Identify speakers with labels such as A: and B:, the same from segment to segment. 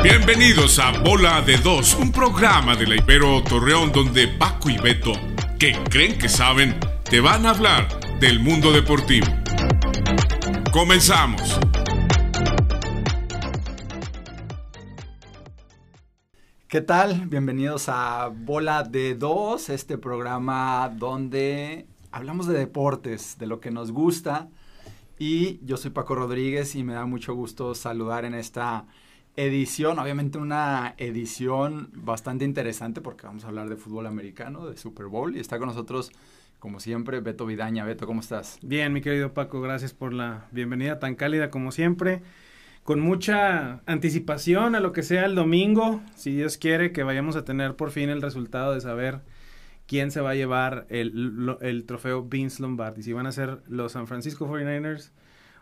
A: Bienvenidos a Bola de Dos, un programa de la Ibero Torreón donde Paco y Beto, que creen que saben, te van a hablar del mundo deportivo. Comenzamos.
B: ¿Qué tal? Bienvenidos a Bola de Dos, este programa donde hablamos de deportes, de lo que nos gusta. Y yo soy Paco Rodríguez y me da mucho gusto saludar en esta edición, obviamente una edición bastante interesante porque vamos a hablar de
A: fútbol americano, de Super Bowl y está con nosotros como siempre Beto Vidaña. Beto, ¿cómo estás? Bien, mi querido Paco, gracias por la bienvenida tan cálida como siempre. Con mucha anticipación a lo que sea el domingo, si Dios quiere que vayamos a tener por fin el resultado de saber quién se va a llevar el, el trofeo Vince Lombardi, si van a ser los San Francisco 49ers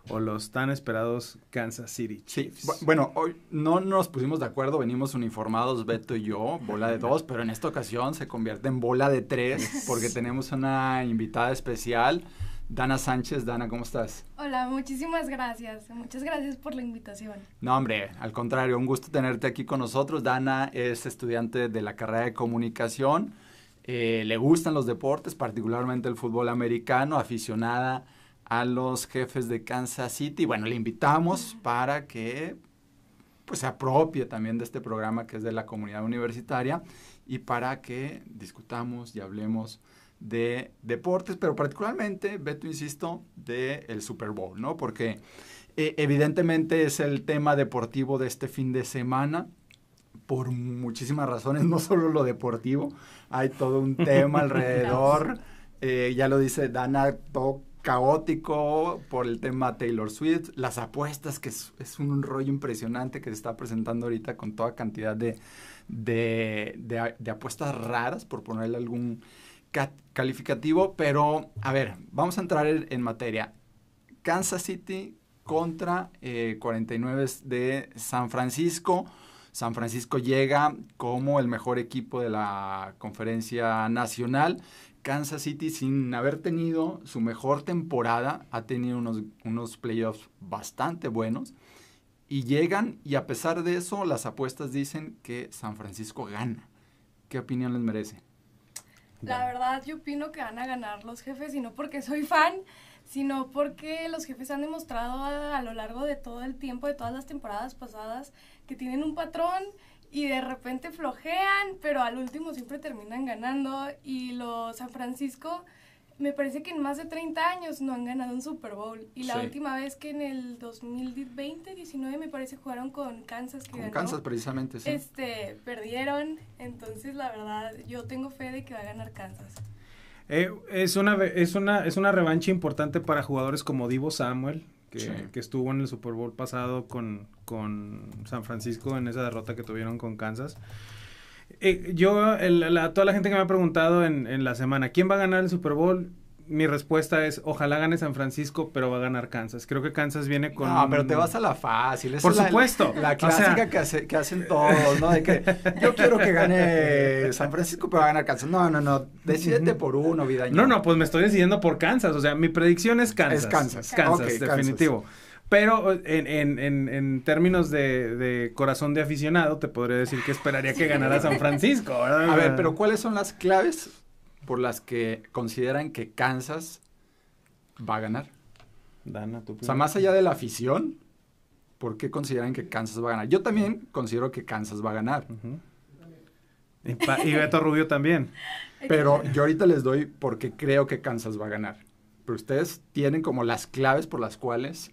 A: o los tan esperados Kansas City Chiefs. bueno,
B: hoy no nos pusimos de acuerdo, venimos uniformados Beto y yo, bola de dos, pero en esta ocasión se convierte en bola de tres porque tenemos una invitada especial. Dana Sánchez. Dana, ¿cómo estás?
C: Hola, muchísimas gracias. Muchas gracias por la invitación.
B: No, hombre, al contrario, un gusto tenerte aquí con nosotros. Dana es estudiante de la carrera de comunicación. Eh, le gustan los deportes, particularmente el fútbol americano, aficionada a los jefes de Kansas City. Bueno, le invitamos para que pues, se apropie también de este programa que es de la comunidad universitaria y para que discutamos y hablemos de deportes, pero particularmente, Beto, insisto, del el Super Bowl, ¿no? Porque eh, evidentemente es el tema deportivo de este fin de semana por muchísimas razones, no solo lo deportivo, hay todo un tema alrededor, eh, ya lo dice Dana Toc caótico por el tema Taylor Swift, las apuestas, que es, un rollo impresionante que se está presentando ahorita con toda cantidad de, apuestas raras, por ponerle algún calificativo, pero a ver, vamos a entrar en, materia. Kansas City contra 49 eh, de San Francisco. San Francisco llega como el mejor equipo de la conferencia nacional. Kansas City, sin haber tenido su mejor temporada, ha tenido unos, unos playoffs bastante buenos. Y llegan y a pesar de eso, las apuestas dicen que San Francisco gana. ¿Qué opinión les merece?
C: La verdad, yo opino que van a ganar los jefes y no porque soy fan, sino porque los jefes han demostrado a, lo largo de todo el tiempo, de todas las temporadas pasadas, que tienen un patrón y de repente flojean, pero al último siempre terminan ganando y los San Francisco me parece que en más de 30 años no han ganado un Super Bowl. Y la última vez que en el 2020, 19, me parece, jugaron con Kansas. Que con ganó. Kansas,
A: precisamente, sí.
C: Este, perdieron. Entonces, la verdad, yo tengo fe de que va a ganar Kansas.
A: Eh, es, una, es, una, es una revancha importante para jugadores como Divo Samuel, que, que estuvo en el Super Bowl pasado con, con San Francisco en esa derrota que tuvieron con Kansas. Eh, yo, toda la gente que me ha preguntado en, la semana, ¿quién va a ganar el Super Bowl? Mi respuesta es, ojalá gane San Francisco, pero va a ganar Kansas. Creo que Kansas viene con... No, pero te vas a la fácil. por supuesto. La, clásica
B: que, hacen todos, ¿no? De que yo quiero que gane
A: San Francisco, pero va a
B: ganar Kansas. No, no, no. Decídete por uno, vida. No,
A: no, pues me estoy decidiendo por Kansas. O sea, mi predicción es Kansas. Es Kansas. Kansas, definitivo. Pero en, términos de, corazón de aficionado, te podría decir que esperaría que ganara San Francisco. A ver, pero
B: ¿cuáles son las claves por las que consideran que Kansas va a ganar? Dana, ¿tú o sea, más allá de la afición, ¿por qué consideran que Kansas va a ganar? Yo también considero que Kansas va a ganar. Y, Beto Rubio también. Pero yo ahorita les doy porque creo que Kansas va a ganar. Pero ustedes tienen como las claves por las cuales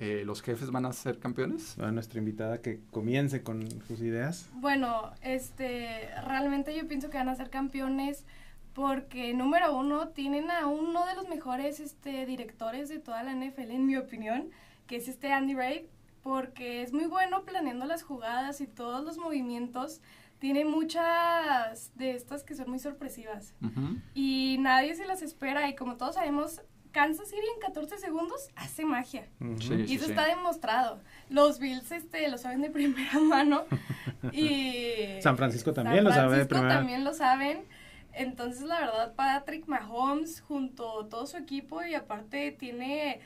B: eh, ¿los jefes van a ser campeones? A nuestra invitada que
A: comience con sus ideas.
C: Bueno, este, realmente yo pienso que van a ser campeones porque, número uno, tienen a uno de los mejores este, directores de toda la NFL, en mi opinión, que es este Andy Reid, porque es muy bueno planeando las jugadas y todos los movimientos. Tiene muchas de estas que son muy sorpresivas y nadie se las espera y como todos sabemos, Kansas City en 14 segundos hace magia. y eso está demostrado. Los Bills este, lo saben de primera mano. y San Francisco también lo sabe de primera también lo saben. Entonces, la verdad, Patrick Mahomes junto a todo su equipo y aparte tiene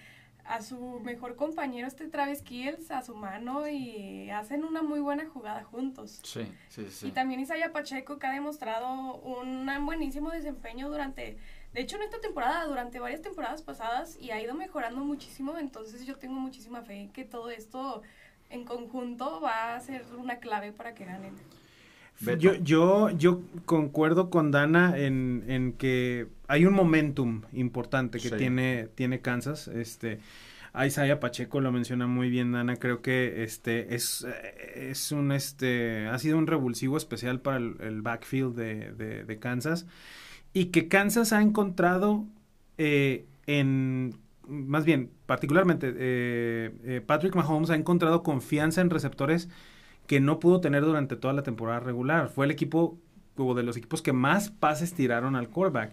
C: a su mejor compañero, este Travis Kills, a su mano y hacen una muy buena jugada juntos. Sí, sí, sí. Y también Isaiah Pacheco que ha demostrado un buenísimo desempeño durante de hecho, en esta temporada, durante varias temporadas pasadas, y ha ido mejorando muchísimo, entonces yo tengo muchísima fe en que todo esto en conjunto va a ser una clave para que ganen.
A: Yo, yo, yo concuerdo con Dana en, que hay un momentum importante que tiene, tiene Kansas. Este, Isaiah Pacheco lo menciona muy bien Dana, creo que este es, es un este ha sido un revulsivo especial para el, backfield de, de Kansas y que Kansas ha encontrado eh, en, más bien, particularmente, eh, eh, Patrick Mahomes ha encontrado confianza en receptores que no pudo tener durante toda la temporada regular. Fue el equipo, o de los equipos que más pases tiraron al quarterback,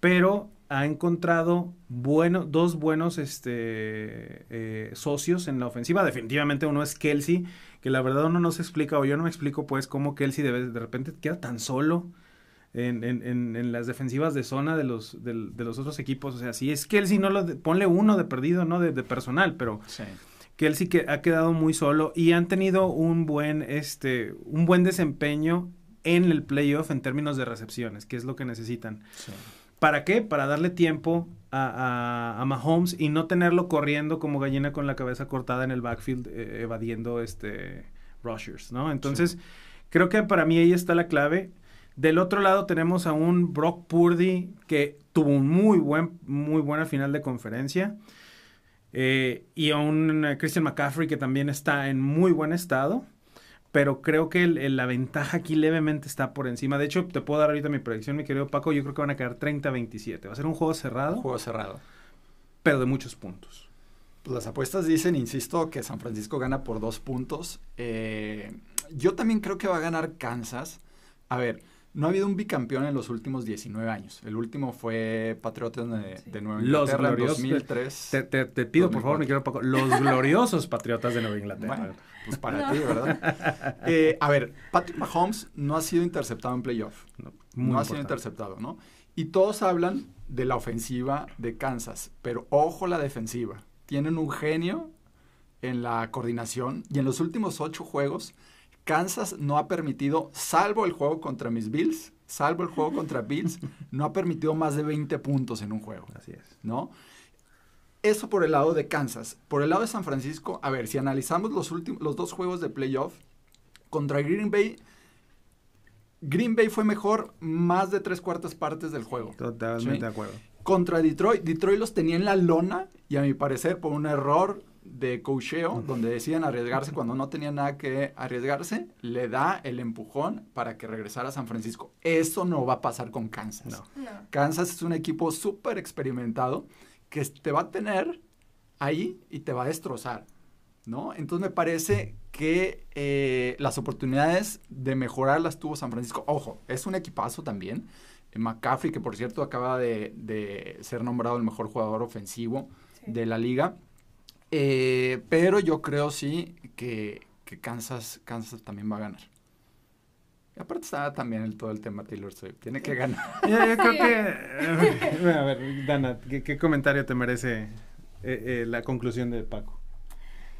A: pero ha encontrado bueno, dos buenos este, socios en la ofensiva. Definitivamente uno es Kelsey, que la verdad uno no se explica, o yo no me explico pues cómo Kelsey de repente queda tan solo en, las defensivas de zona de los, de, los otros equipos. O sea, si es Kelsey, no lo ponle uno de perdido, ¿no? De, personal, pero sí. Kelsey que ha quedado muy solo y han tenido un buen, este, un buen desempeño en el playoff en términos de recepciones, que es lo que necesitan. ¿Para qué? Para darle tiempo a, a, Mahomes y no tenerlo corriendo como gallina con la cabeza cortada en el backfield eh, evadiendo este rushers, ¿no? Entonces, creo que para mí ahí está la clave. Del otro lado tenemos a un Brock Purdy que tuvo un muy buen, muy buena final de conferencia. Eh, y a un eh, Christian McCaffrey que también está en muy buen estado. Pero creo que la ventaja aquí levemente está por encima. De hecho, te puedo dar ahorita mi predicción, mi querido Paco. Yo creo que van a quedar 30-27. Va a ser un juego cerrado. juego cerrado. Pero de muchos puntos pues las apuestas
B: dicen, insisto, que San Francisco gana por dos puntos. Eh, yo también creo que va a ganar Kansas. A ver, no ha habido un bicampeón en los últimos 19 años. El último fue Patriotas de, Nueva Inglaterra en 2003. Te, pido, por favor, me quiero poco. Los gloriosos Patriotas de Nueva Inglaterra. pues para ti, ¿verdad? Eh, a ver, Patrick Mahomes no ha sido interceptado en playoff. No, no ha sido interceptado, ¿no? Y todos hablan de la ofensiva de Kansas, pero ojo la defensiva. Tienen un genio en la coordinación y en los últimos ocho juegos Kansas no ha permitido, salvo el juego contra mis Bills, salvo el juego contra Bills, no ha permitido más de 20 puntos en un juego. Así es. ¿No? Eso por el lado de Kansas. Por el lado de San Francisco, a ver, si analizamos los, últimos, los dos juegos de playoff, contra Green Bay, Green Bay fue mejor más de tres cuartas partes del juego.
A: Totalmente de acuerdo.
B: Contra Detroit, Detroit los tenía en la lona y a mi parecer por un error de cocheo, donde deciden arriesgarse cuando no tenían nada que arriesgarse, le da el empujón para que regresara a San Francisco. Eso no va a pasar con Kansas. Kansas es un equipo súper experimentado que te va a tener ahí y te va a destrozar, ¿no? Entonces me parece que eh, las oportunidades de mejorar las tuvo San Francisco. Ojo, es un equipazo también. Eh, McCaffrey, que por cierto acaba de, ser nombrado el mejor jugador ofensivo de la liga. Eh, pero yo creo sí que, Kansas, Kansas también va a ganar. Y aparte está también todo el tema Taylor Swift. Tiene que ganar.
A: yo, creo que... a ver, Dana, ¿qué, comentario te merece eh, eh, la conclusión de Paco?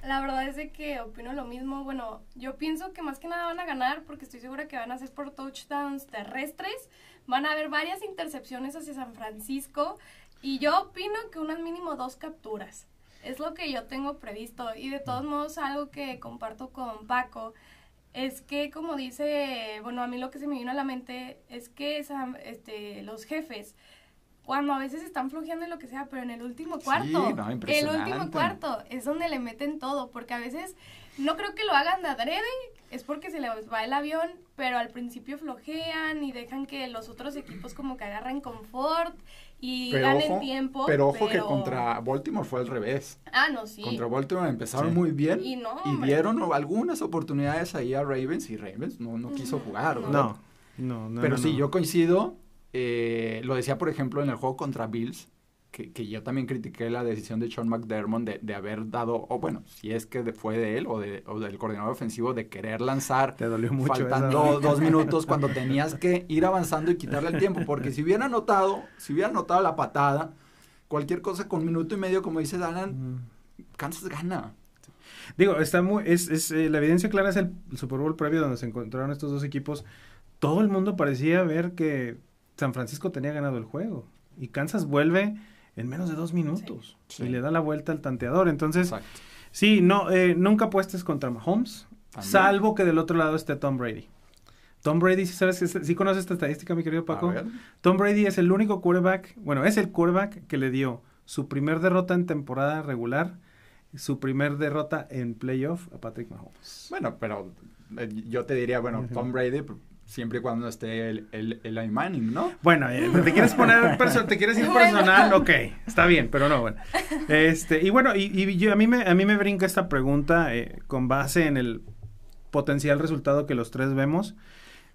C: La verdad es que opino lo mismo. Bueno, yo pienso que más que nada van a ganar porque estoy segura que van a ser por touchdowns terrestres. Van a haber varias intercepciones hacia San Francisco y yo opino que unas mínimo dos capturas es lo que yo tengo previsto y de todos modos algo que comparto con Paco es que como dice, bueno, a mí lo que se me vino a la mente es que este, los jefes cuando a veces están flojeando en lo que sea, pero en el último cuarto, el último cuarto es donde le meten todo, porque a veces no creo que lo hagan de adrede, es porque se les va el avión, pero al principio flojean y dejan que los otros equipos como que agarren confort y pero ojo, tiempo. Pero ojo que contra
B: Baltimore fue al revés.
C: Ah, no, sí. Contra
B: Baltimore empezaron muy bien y, dieron algunas oportunidades ahí a Ravens y Ravens no, no quiso jugar. No,
A: no, no. pero sí,
B: yo coincido. Eh, lo decía, por ejemplo, en el juego contra Bills que, yo también critiqué la decisión de Sean McDermott de, haber dado, o bueno, si es que fue de él o, de, o del coordinador ofensivo, de querer lanzar Te dolió mucho faltando dos minutos cuando tenías que ir avanzando y quitarle el tiempo, porque si hubiera anotado, si hubiera anotado la patada, cualquier cosa con minuto y medio, como dice Dallan, Kansas gana.
A: Digo, está muy, es, es eh, la evidencia clara es el Super Bowl previo donde se encontraron estos dos equipos. Todo el mundo parecía ver que San Francisco tenía ganado el juego. Y Kansas vuelve en menos de dos minutos. Y le da la vuelta al tanteador. Entonces, sí, no, eh, nunca apuestes contra Mahomes, salvo que del otro lado esté Tom Brady. Tom Brady, si sabes, conoces esta estadística, mi querido Paco. Tom Brady es el único quarterback, bueno, es el quarterback que le dio su primer derrota en temporada regular, su primer derrota en playoff a Patrick Mahomes. Bueno, pero
B: eh, yo te diría, bueno, Tom Brady siempre y cuando esté el, el,
A: ¿no? Bueno, eh, te quieres poner personal? te quieres ir personal, ok, está bien, pero no, bueno. Este, y bueno, y, a, mí me, a mí me brinca esta pregunta eh, con base en el potencial resultado que los tres vemos.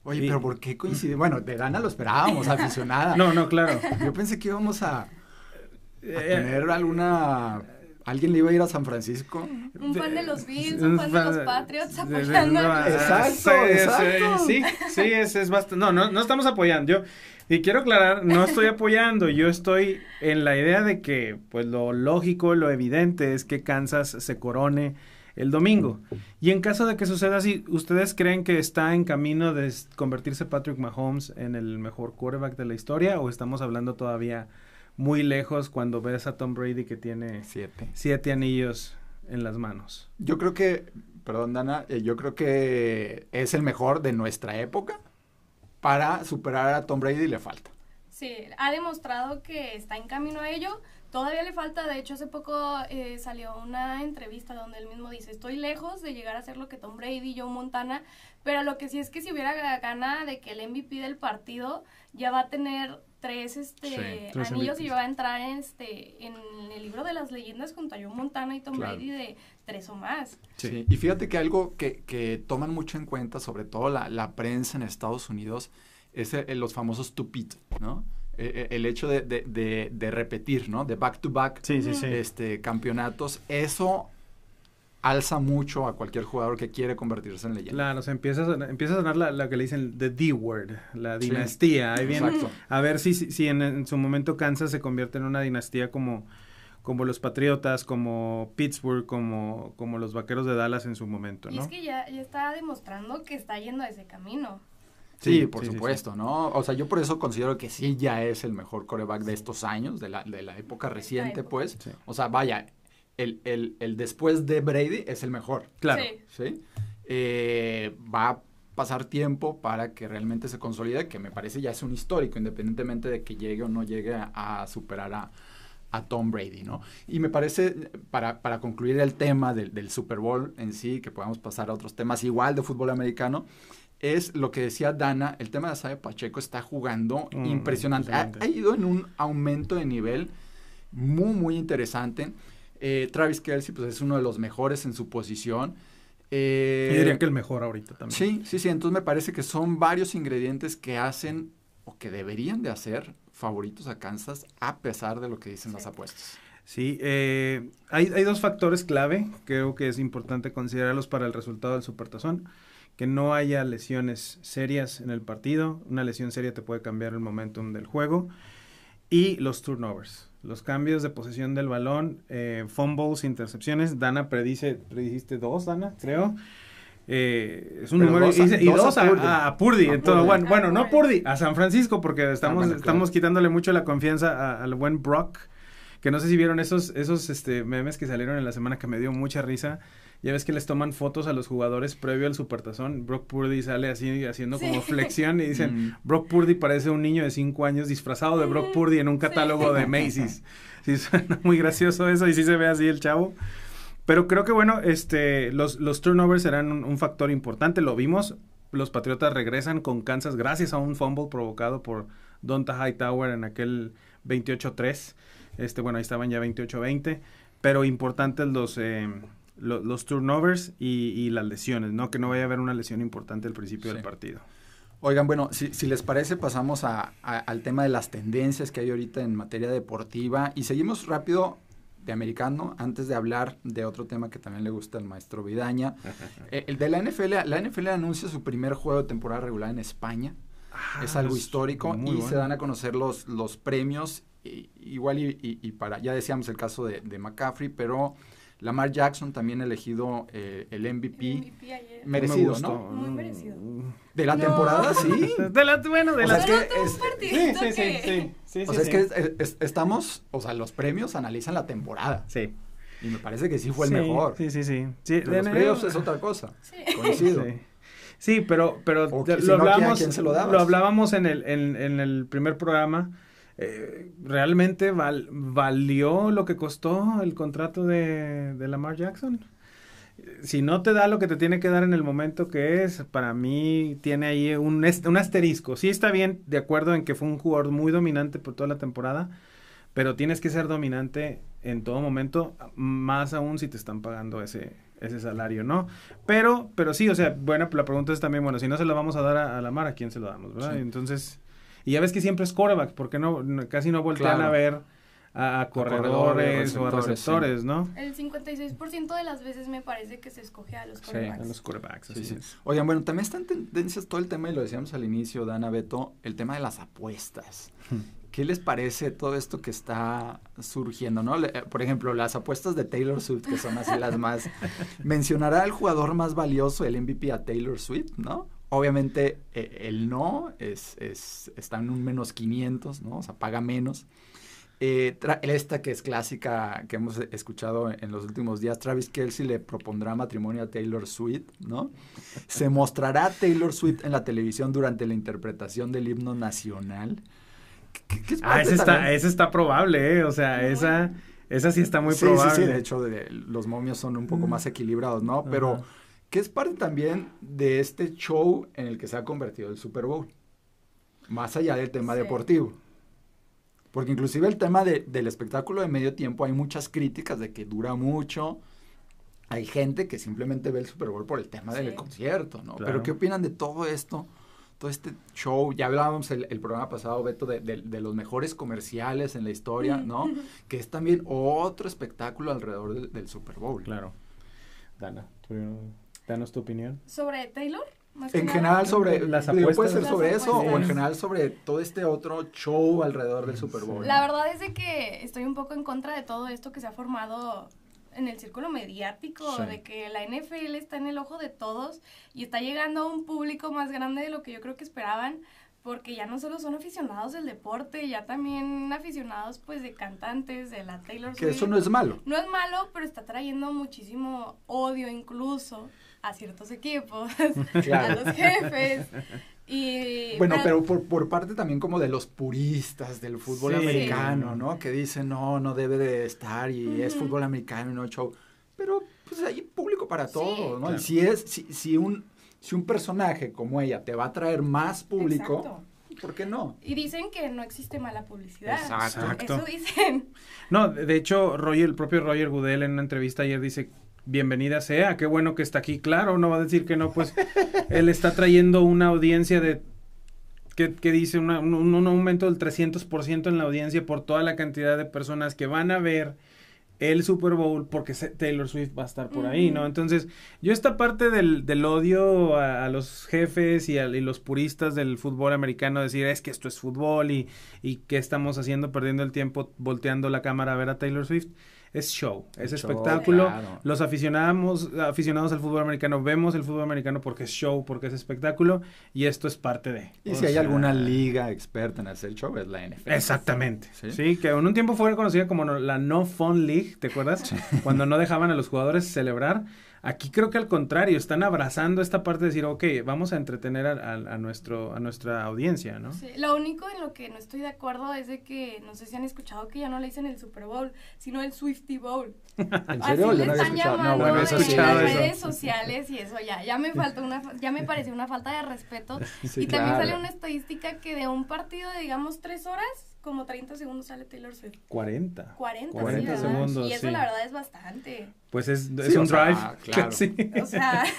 A: Oye, pero ¿por qué coincide? Bueno, de gana lo esperábamos,
B: aficionada. No, no, claro. Yo pensé que íbamos a, eh, tener alguna
A: ¿Alguien le iba a ir a San Francisco? Un fan
C: de los Beans, un fan de los Patriots apoyando. Exacto, exacto. Sí, sí,
A: es, bastante. No, no, no estamos apoyando. Yo, y quiero aclarar, no estoy apoyando. Yo estoy en la idea de que, pues, lo lógico, lo evidente es que Kansas se corone el domingo. Y en caso de que suceda así, ¿ustedes creen que está en camino de convertirse Patrick Mahomes en el mejor quarterback de la historia o estamos hablando todavía muy lejos cuando ves a Tom Brady que tiene siete, siete anillos en las manos.
B: Yo creo que, perdón Dana, eh, yo creo que es el mejor de nuestra época para superar a Tom Brady le
C: falta. Sí, ha demostrado que está en camino a ello. Todavía le falta, de hecho hace poco eh, salió una entrevista donde él mismo dice, estoy lejos de llegar a ser lo que Tom Brady y Joe Montana, pero lo que sí es que si hubiera gana de que el MVP del partido ya va a tener tres este, anillos y voy a entrar en, este, en el libro de las leyendas junto a John Montana y Tom Brady de tres o más.
B: Sí. y fíjate que algo que, toman mucho en cuenta, sobre todo la, prensa en Estados Unidos, es el, los famosos tupit, ¿no? E, e, el hecho de, repetir, ¿no? De back to back Este, campeonatos. Eso alza mucho a cualquier jugador que quiere convertirse
A: en leyenda. Claro, o sea, empieza a, sonar, la, que le dicen the D-word, la dinastía. Sí, a ver si, si, en, su momento Kansas se convierte en una dinastía como, como los Patriotas, como Pittsburgh, como, como los Vaqueros de Dallas en su momento, ¿no? es
C: que ya, está demostrando que está yendo a ese camino.
A: Sí, por supuesto, ¿no? O sea, yo por eso considero
B: que sí ya es el mejor coreback de estos años, de la, de la época reciente, pues. O sea, vaya, el, el, el después de Brady es el mejor. Claro. Sí. Eh, va a pasar tiempo para que realmente se consolide, que me parece ya es un histórico, independientemente de que llegue o no llegue a, superar a, a Tom Brady, ¿no? Y me parece, para, para concluir el tema del, del, Super Bowl en sí, que podamos pasar a otros temas igual de fútbol americano, es lo que decía Dana, el tema de Sabe Pacheco está jugando mm, impresionante. Ha, ha, ido en un aumento de nivel muy, muy interesante. Eh, Travis Kelsey pues, es uno de los mejores en su posición. Eh, que el mejor ahorita también. Sí, sí, sí. Entonces me parece que son varios ingredientes que hacen o que deberían
A: de hacer favoritos a Kansas a pesar de lo que dicen las apuestas. Sí, eh, hay, hay, dos factores clave, creo que es importante considerarlos para el resultado del Supertazón, que no haya lesiones serias en el partido, una lesión seria te puede cambiar el momentum del juego, y los turnovers. Los cambios de posesión del balón, eh, fumbles, intercepciones. Dana predice, predijiste dos, Dana, creo. Eh, es un número dos a, y, dos, a, Purdy, todo. Bueno, bueno, no Purdy, a San Francisco, porque estamos, ah, estamos quitándole mucho la confianza al buen Brock que no sé si vieron esos, esos este, memes que salieron en la semana que me dio mucha risa. Ya ves que les toman fotos a los jugadores previo al supertazón. Brock Purdy sale así haciendo como flexión y dicen, mm. Brock Purdy parece un niño de 5 años disfrazado de Brock Purdy en un catálogo de Macy's. Sí, suena muy gracioso eso y sí se ve así el chavo. Pero creo que bueno, este, los, turnovers serán un, factor importante, lo vimos. Los Patriotas regresan con Kansas gracias a un fumble provocado por Donta Hightower en aquel 28-3. Este, bueno, ahí estaban ya 28-20, pero importantes eh, los, los turnovers y, las lesiones, ¿no? Que no vaya a haber una lesión importante al principio del partido. Oigan, bueno, si, les parece, pasamos al
B: tema de las tendencias que hay ahorita en materia deportiva y seguimos rápido de americano antes de hablar de otro tema que también le gusta al maestro Vidaña. Eh, el de la NFL, la NFL anuncia su primer juego de temporada regular en España. Ah, es algo histórico y se dan a conocer los, los premios igual y, para, ya decíamos el caso de, McCaffrey, pero Lamar Jackson también ha elegido eh, el MVP, merecido, ¿no?
C: Muy mm. merecido. De la temporada, sí. De la,
B: bueno, de las la sí, sí, sí, O sea, es que estamos, o sea, los premios analizan la temporada. Sí. Y me parece
A: que sí fue el mejor. Sí, sí, sí. los premios es otra cosa. Sí. Sí. sí pero, pero lo, hablábamos, lo, hablábamos en el, en el primer programa eh, ¿realmente valió lo que costó el contrato de, de, Lamar Jackson? Si no te da lo que te tiene que dar en el momento que es, para mí tiene ahí un, un asterisco. Sí está bien, de acuerdo en que fue un jugador muy dominante por toda la temporada, pero tienes que ser dominante en todo momento, más aún si te están pagando ese, ese salario, ¿no? Pero, pero sí, o sea, bueno, la pregunta es también, bueno, si no se lo vamos a dar a, Lamar, ¿a quién se lo damos, Entonces, y ya ves que siempre es coreback, porque no, casi no voltean a ver a, corredores, o a receptores, ¿no?
C: El 56% de las veces me parece que se escoge a los corebacks. Sí, a
A: los corebacks, así
B: Oigan, bueno, también están tendencias todo el tema, y lo decíamos al inicio, Dana Beto, el tema de las apuestas. Hmm. ¿Qué les parece todo esto que está surgiendo, no? Eh, por ejemplo, las apuestas de Taylor Swift, que son así las más... ¿Mencionará al jugador más valioso, el MVP, a Taylor Swift, no? obviamente eh, el no es, es, está en un menos 500, ¿no? O sea, paga menos. Eh, esta que es clásica, que hemos escuchado en los últimos días, Travis Kelsey le propondrá matrimonio a Taylor Swift, ¿no? Se mostrará Taylor Swift en la televisión durante la interpretación del himno nacional.
A: ah, esa está, probable, ¿eh? O sea, esa, esa sí está muy probable. Sí, sí, de
B: hecho, los momios son un poco mm. más equilibrados, ¿no? Pero que es parte también de este show en el que se ha convertido el Super Bowl, más allá del tema deportivo. Porque inclusive el tema del espectáculo de medio tiempo hay muchas críticas de que dura mucho. Hay gente que simplemente ve el Super Bowl por el tema del concierto, ¿no? Pero ¿qué opinan de todo esto? Todo este show, ya hablábamos el, programa pasado, Beto, de, los mejores comerciales en la historia, ¿no? que es también otro espectáculo alrededor del, Super Bowl. Claro. Dana, tú danos tu opinión.
C: ¿Sobre Taylor? en general sobre las apuestas, puede ser sobre eso o en
B: general sobre todo este otro show alrededor del Super Bowl. La verdad
C: es que estoy un poco en contra de todo esto que se ha formado en el círculo mediático, de que la NFL está en el ojo de todos y está llegando a un público más grande de lo que yo creo que esperaban, porque ya no solo son aficionados del deporte, ya también aficionados pues de cantantes, de la Taylor Swift. Que eso no es malo. No es malo, pero está trayendo muchísimo odio incluso a ciertos equipos, a los jefes. Y, bueno, pero,
B: por, parte también como de los puristas del fútbol americano, ¿no? Que dicen, no, no debe de estar y es fútbol americano y no show.
C: Pero pues hay
B: público para todo, ¿no? Y si, es, si, si, un, si un personaje como ella te va a traer más público... ¿Por qué no?
C: Y dicen que no existe mala publicidad. Exacto. Eso dicen.
A: No, de hecho, Roger, el propio Roger Goodell en una entrevista ayer dice bienvenida sea, qué bueno que está aquí, claro, no va a decir que no, pues él está trayendo una audiencia de, que, que dice un, aumento del 300% en la audiencia por toda la cantidad de personas que van a ver el Super Bowl porque Taylor Swift va a estar por ahí, ¿no? Entonces, yo esta parte del, del odio a, los jefes y a los puristas del fútbol americano, decir, es que esto es fútbol y, y qué estamos haciendo perdiendo el tiempo volteando la cámara a ver a Taylor Swift, es show, es espectáculo. Los aficionados, aficionados al fútbol americano vemos el fútbol americano porque es show, porque es espectáculo y esto es parte de. Y si hay alguna liga experta en hacer show es la NFL. Exactamente. Sí, que en un tiempo fue conocida como la No Fun League, ¿te acuerdas? Cuando no dejaban a los jugadores celebrar Aquí creo que al contrario, están abrazando esta parte de decir, ok, vamos a entretener a, nuestro, a nuestra audiencia, ¿no? Sí,
C: lo único en lo que no estoy de acuerdo es de que, no sé si han escuchado que ya no le dicen el Super Bowl, sino el Swifty Bowl. ¿En serio? Así le están llamando en las redes sociales y eso ya, ya me faltó una, ya me pareció una falta de respeto. y también sale una estadística que de un partido de digamos tres horas, como 30 segundos sale Taylor Swift. 40. 40, 40 sí, segundos. Y eso la verdad es bastante.
A: Pues es, es un drive. claro. Sí. O sea.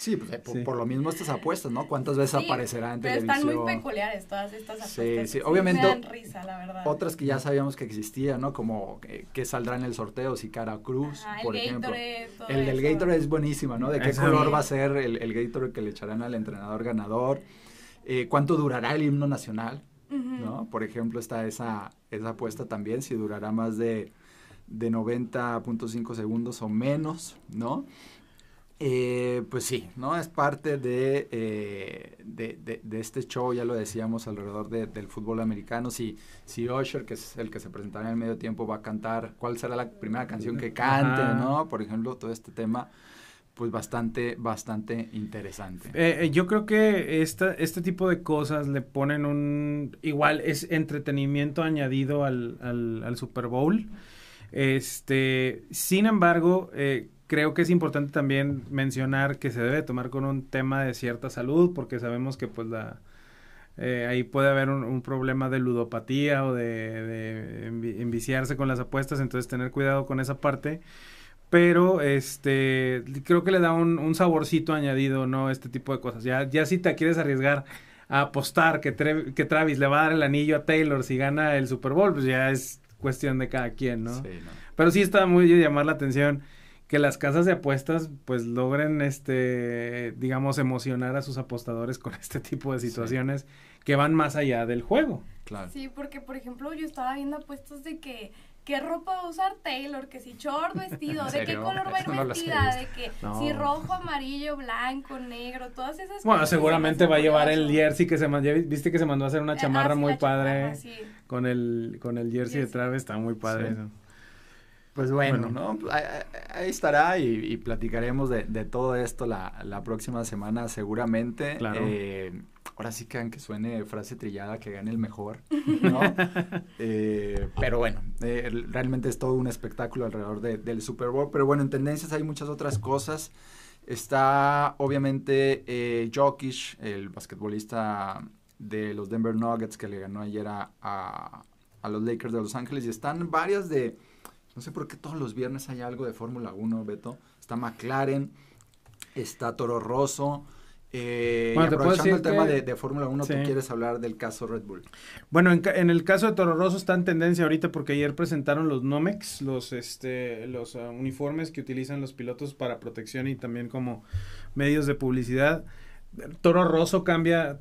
A: Sí, pues, eh,
B: por, lo mismo estas apuestas, ¿no? ¿Cuántas veces aparecerá en televisión? Están muy
C: peculiares todas estas apuestas. Sí, sí, obviamente. dan risa, la verdad.
B: Otras que ya sabíamos que existían, ¿no? Como eh, ¿qué saldrá en el sorteo, si Cara Cruz, por el ejemplo. Gatorade, el del Gatorade es buenísimo, ¿no? De qué color va a ser el, el Gatorade que le echarán al entrenador ganador. Eh, ¿Cuánto durará el himno nacional? Por ejemplo, está esa, esa apuesta también, si durará más de, de 90.5 segundos o menos, ¿no? Eh, pues sí, ¿no? Es parte eh, de, de, de, este show, ya lo decíamos, alrededor del fútbol americano. Si, si Usher, que es el que se presentará en el medio tiempo, va a cantar, ¿cuál será la primera canción que cante, ¿no? Por ejemplo, todo este tema pues bastante, bastante interesante.
A: Eh, eh, yo creo que esta, este tipo de cosas le ponen un, igual es entretenimiento añadido al, Super Bowl. Este, sin embargo, eh, creo que es importante también mencionar que se debe tomar con un tema de cierta salud, porque sabemos que pues ahí puede haber un, problema de ludopatía o de, de enviciarse con las apuestas, entonces tener cuidado con esa parte pero este creo que le da un, saborcito añadido, ¿no? Este tipo de cosas. Ya, ya si te quieres arriesgar a apostar que, que Travis le va a dar el anillo a Taylor si gana el Super Bowl, pues ya es cuestión de cada quien, ¿no? Pero sí está muy de llamar la atención que las casas de apuestas pues logren este digamos emocionar a sus apostadores con este tipo de situaciones que van más allá del juego. Claro.
C: Sí, porque por ejemplo yo estaba viendo apuestas de que qué ropa va a usar Taylor, que si short, vestido, de qué color va a ir vestida, de qué, si rojo, amarillo, blanco, negro, todas esas cosas. Bueno, seguramente
A: va a llevar el jersey que se mandó, viste que se mandó a hacer una chamarra muy padre con el con el jersey, de Travis, está muy padre Pues bueno,
B: ¿no? Pues, ahí, estará y, platicaremos de, de, todo esto la, la próxima semana seguramente. Claro. Eh, ahora sí que suene frase trillada, que gane el mejor, eh, pero bueno, eh, realmente es todo un espectáculo alrededor del Super Bowl. Pero bueno, en tendencias hay muchas otras cosas. Está obviamente Jokish, eh, Jokic, el basquetbolista de los Denver Nuggets que le ganó ayer a los Lakers de Los Ángeles. Y están varias de... No sé por qué todos los viernes hay algo de Fórmula 1, Beto. Está McLaren, está Toro Rosso, eh, bueno, y aprovechando el tema de, Fórmula 1, tú quieres
A: hablar del caso Red Bull. Bueno, en, el caso de Toro Rosso está en tendencia ahorita porque ayer presentaron los Nomex, los, este, los ah, uniformes que utilizan los pilotos para protección y también como medios de publicidad. Toro Rosso cambia,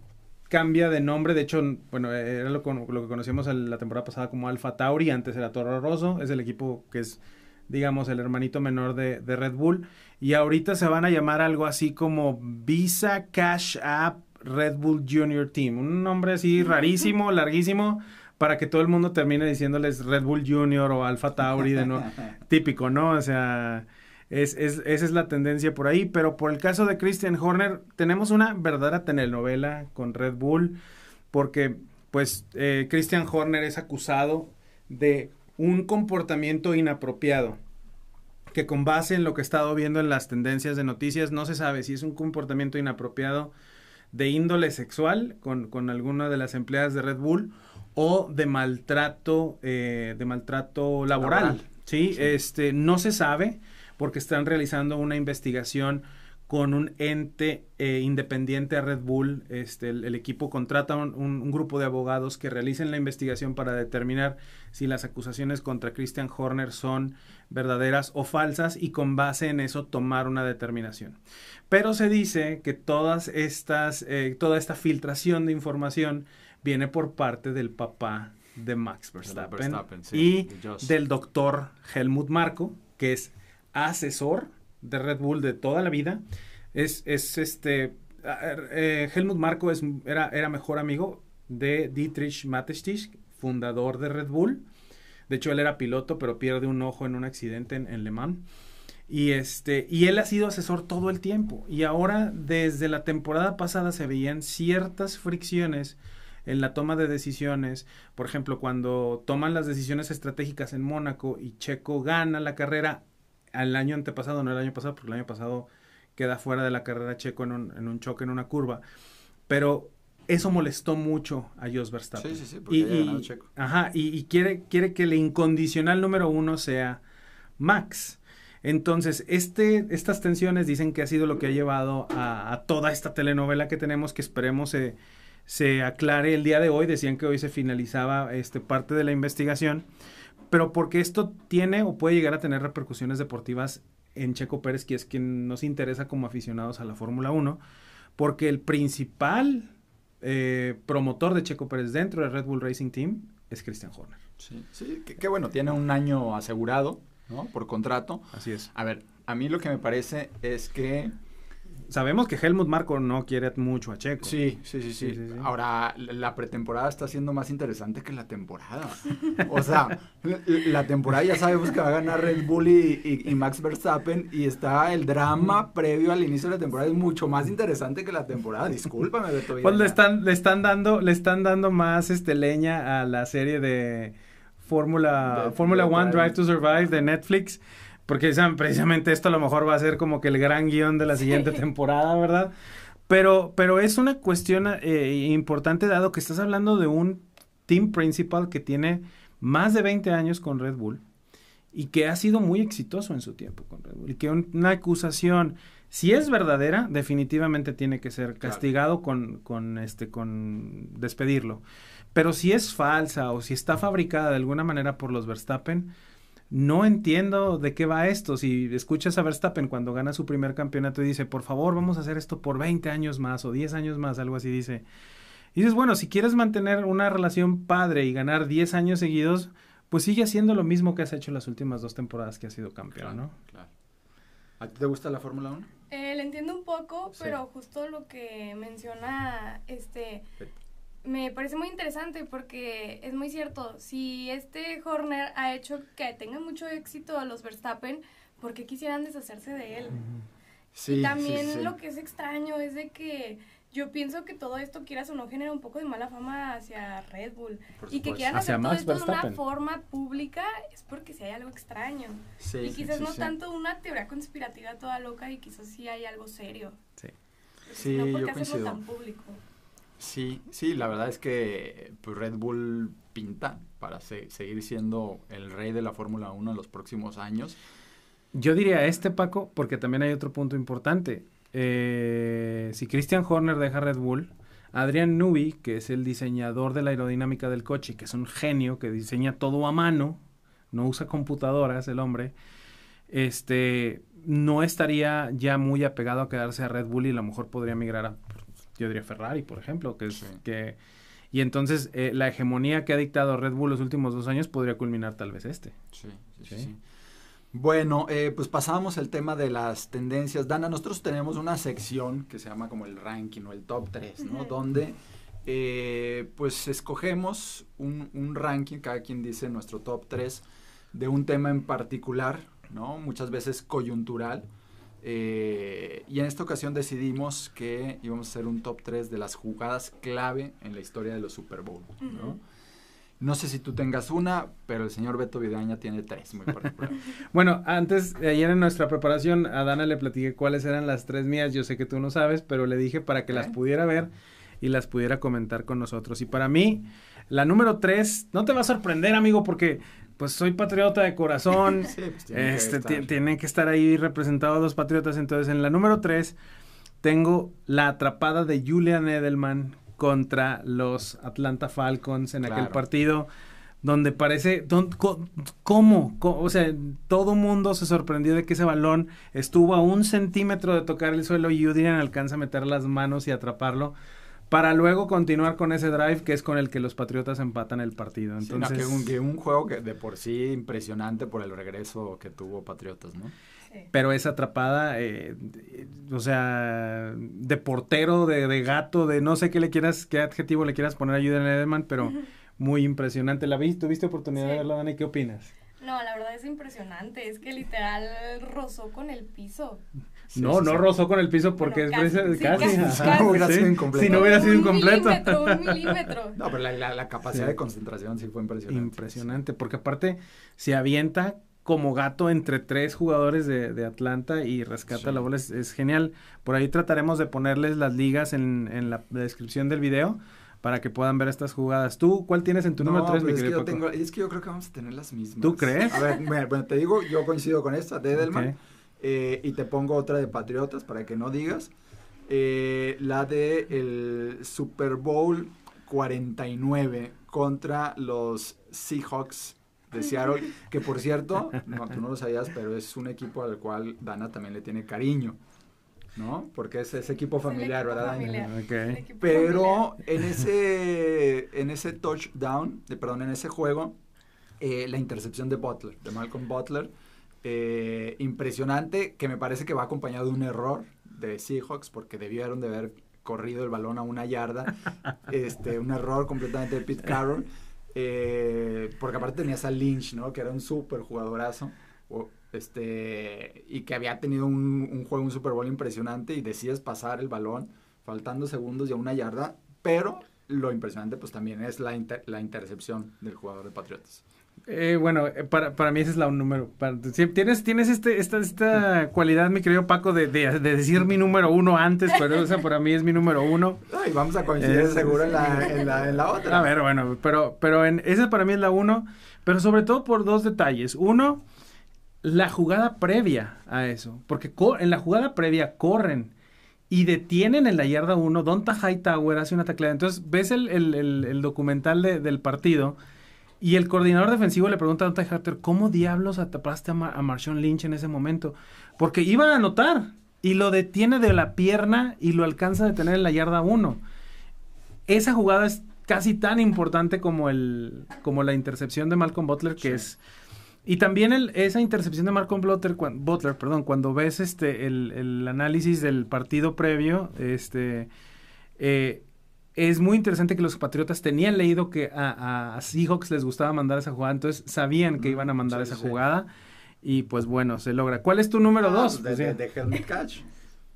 A: cambia de nombre, de hecho, bueno, era lo, que conocíamos la temporada pasada como Alfa Tauri, antes era Toro Rosso, es el equipo que es, digamos, el hermanito menor de Red Bull y ahorita se van a llamar algo así como Visa Cash App Red Bull Junior Team. Un nombre así rarísimo, larguísimo, para que todo el mundo termine diciéndoles Red Bull Junior o Alpha Tauri, de no, típico, ¿no? O sea, esa es la tendencia por ahí. Pero por el caso de Christian Horner, tenemos una verdadera telenovela con Red Bull, porque pues eh, Christian Horner es acusado de un comportamiento inapropiado que con base en lo que he estado viendo en las tendencias de noticias, no se sabe si es un comportamiento inapropiado de índole sexual con, alguna de las empleadas de Red Bull o de maltrato, eh, de maltrato laboral. Este, no se sabe porque están realizando una investigación con un ente eh, independiente a Red Bull. Este, el, equipo contrata un, grupo de abogados que realicen la investigación para determinar si las acusaciones contra Christian Horner son verdaderas o falsas y con base en eso tomar una determinación. Pero se dice que todas estas, eh, toda esta filtración de información viene por parte del papá de Max Verstappen, y del doctor Helmut Marco, que es asesor de Red Bull de toda la vida. Es, este. Er, eh, Helmut Marco es, era, mejor amigo de Dietrich Mateschitz, fundador de Red Bull. De hecho, él era piloto, pero pierde un ojo en un accidente en, en Le Mans. Y, este, y él ha sido asesor todo el tiempo. Y ahora, desde la temporada pasada, se veían ciertas fricciones en la toma de decisiones. Por ejemplo, cuando toman las decisiones estratégicas en Mónaco y Checo gana la carrera, al año antepasado, no el año pasado, porque el año pasado queda fuera de la carrera Checo en un, choque, en una curva, pero eso molestó mucho a Jos Verstappen. Sí, sí, sí, porque y, Checo. Ajá, y, quiere, quiere que el incondicional número uno sea Max. Entonces, este, estas tensiones dicen que ha sido lo que ha llevado a, toda esta telenovela que tenemos, que esperemos se, aclare el día de hoy. Decían que hoy se finalizaba este, parte de la investigación pero porque esto tiene o puede llegar a tener repercusiones deportivas en Checo Pérez, que es quien nos interesa como aficionados a la Fórmula 1, porque el principal eh, promotor de Checo Pérez dentro del Red Bull Racing Team es Christian Horner. Sí, sí qué, bueno, tiene un año asegurado, ¿no? Por contrato. Así es. A ver, a mí lo que me parece es que sabemos que Helmut Marco no quiere mucho a Checo. Sí, sí, sí, sí.
B: Ahora, la pretemporada está siendo más interesante que la temporada. O sea, la temporada ya sabemos que va a ganar Red Bull y, Max Verstappen y está el drama previo al inicio de la temporada es mucho más interesante que la temporada. Discúlpame,
A: Beto. Pues le están, le están dando, le están dando más este leña a la serie de Fórmula Fórmula One Drive to Survive de Netflix porque precisamente esto a lo mejor va a ser como que el gran guión de la siguiente temporada, ¿verdad? Pero, pero es una cuestión eh, importante dado que estás hablando de un team principal que tiene más de 20 años con Red Bull y que ha sido muy exitoso en su tiempo con Red Bull. Y que una acusación, si es verdadera, definitivamente tiene que ser castigado con, con, este, con despedirlo. Pero si es falsa o si está fabricada de alguna manera por los Verstappen, no entiendo de qué va esto. Si escuchas a Verstappen cuando gana su primer campeonato y dice, por favor, vamos a hacer esto por 20 años más o 10 años más, algo así dice. Y dices, bueno, si quieres mantener una relación padre y ganar 10 años seguidos, pues sigue haciendo lo mismo que has hecho en las últimas dos temporadas que has sido campeón, ¿no? Claro. ¿A ti te gusta la Fórmula 1?
C: Eh, le entiendo un poco, pero justo lo que menciona este me parece muy interesante porque es muy cierto. Si este Horner ha hecho que tenga mucho éxito a los Verstappen, ¿por qué quisieran deshacerse de él? Sí, y también lo que es extraño es de que yo pienso que todo esto, quieras o no, genera un poco de mala fama hacia Red Bull. y que quieran hacer todo esto de una forma pública es porque si hay algo extraño. y quizás no tanto una teoría conspirativa toda loca y quizás sí hay algo serio.
A: Sí. Sí.
C: no, porque tan público?
B: Sí, sí, la verdad es que pues, Red Bull pinta para seguir siendo el rey de la Fórmula 1 en los próximos años.
A: Yo diría este, Paco, porque también hay otro punto importante. Eh, si Christian Horner deja Red Bull, Adrian Nubi, que es el diseñador de la aerodinámica del coche, que es un genio que diseña todo a mano, no usa computadoras el hombre, este, no estaría ya muy apegado a quedarse a Red Bull y a lo mejor podría migrar a yo Ferrari, por ejemplo, que es que... Y entonces eh, la hegemonía que ha dictado Red Bull los últimos dos años podría culminar tal vez este. Sí, sí, sí. Bueno,
B: eh, pues pasamos al tema de las tendencias. Dana, nosotros tenemos una sección que se llama como el ranking o el top 3, ¿no? Donde eh, pues escogemos un, un, ranking, cada quien dice nuestro top 3 de un tema en particular, ¿no? Muchas veces coyuntural eh, y en esta ocasión decidimos que íbamos a hacer un top 3 de las jugadas clave en la historia de los Super Bowl. ¿no? sé si tú tengas una, pero el señor Beto Vidaña tiene tres
A: bueno, antes, ayer en nuestra preparación, a Dana le platiqué cuáles eran las tres mías. Yo sé que tú no sabes, pero le dije para que las pudiera ver y las pudiera comentar con nosotros. Y para mí, la número 3, no te va a sorprender, amigo, porque pues soy patriota de corazón, pues, tiene que este, tienen que estar ahí representados los patriotas. Entonces, en la número 3 tengo la atrapada de Julian Edelman contra los Atlanta Falcons en aquel partido donde parece don, ¿cómo? o sea, todo mundo se sorprendió de que ese balón estuvo a un centímetro de tocar el suelo y Julian alcanza a meter las manos y atraparlo para luego continuar con ese drive que es con el que los Patriotas empatan el partido. Entonces, que,
B: un, juego que de por sí impresionante por el regreso que tuvo Patriotas, ¿no?
A: Pero esa atrapada, eh, eh, o sea, de portero, de, gato, de no sé qué le quieras, qué adjetivo le quieras poner a Julian Edelman, pero muy impresionante. ¿La viste? ¿Tuviste oportunidad de verla, Dani? ¿Qué opinas?
C: No, la verdad es impresionante, es que literal rozó con el piso no, no rozó con el piso porque es casi, casi, No hubiera sido incompleto. Si no hubiera sido un Milímetro, un milímetro. No, pero la,
A: la, capacidad de concentración sí fue impresionante. Impresionante, porque aparte se avienta como gato entre tres jugadores de, Atlanta y rescata la bola, es, genial. Por ahí trataremos de ponerles las ligas en, en la descripción del video para que puedan ver estas jugadas. ¿Tú cuál tienes en tu número 3, pues mi es que, yo
B: es que yo creo que vamos a tener las mismas. ¿Tú crees? A ver, bueno, te digo, yo coincido con esta, de Edelman. Eh, y te pongo otra de Patriotas para que no digas. Eh, la de el Super Bowl 49 contra los Seahawks de Seattle, que por cierto, no, tú no lo sabías, pero es un equipo al cual Dana también le tiene cariño. ¿no? Porque es ese equipo familiar, ¿verdad? Familiar.
A: Pero
B: en ese, en ese touchdown, perdón, en ese juego, eh, la intercepción de Butler, de Malcolm Butler, eh, impresionante que me parece que va acompañado de un error de Seahawks porque debieron de haber corrido el balón a una yarda. este, un error completamente de Pete Carroll. Eh, porque aparte tenías a Lynch, ¿no? Que era un súper jugadorazo. Este, y que había tenido un, juego, un Super Bowl impresionante y decías pasar el balón faltando segundos y a una yarda. Pero lo impresionante pues también es la, la intercepción del jugador de Patriotas.
A: Eh, bueno, eh, para, para, mí ese es la un número. tienes tienes este, esta, esta cualidad, mi querido Paco, de, de, decir mi número uno antes, pero o para mí es mi número uno. Ay, vamos a coincidir seguro en la, en,
B: la, la, otra.
A: A ver, bueno, pero, pero en, esa para mí es la uno, pero sobre todo por dos detalles. Uno, la jugada previa a eso, porque en la jugada previa corren y detienen en la yarda uno, Donta Hightower hace una tacleada. Entonces, ves el, el, el, documental del partido y el coordinador defensivo le pregunta a Dante Harter, ¿cómo diablos atrapaste a, marshall Lynch en ese momento? Porque iba a anotar y lo detiene de la pierna y lo alcanza a detener en la yarda 1. Esa jugada es casi tan importante como, el, como la intercepción de Malcolm Butler, que es... Y también esa intercepción de Malcolm Butler, perdón, cuando ves este, el, análisis del partido previo, este... Eh, es muy interesante que los Patriotas tenían leído que a, Seahawks les gustaba mandar esa jugada, entonces sabían que mm, iban a mandar esa jugada y pues bueno, se logra. ¿Cuál es tu número ah, dos? de, Helmet pues, Catch.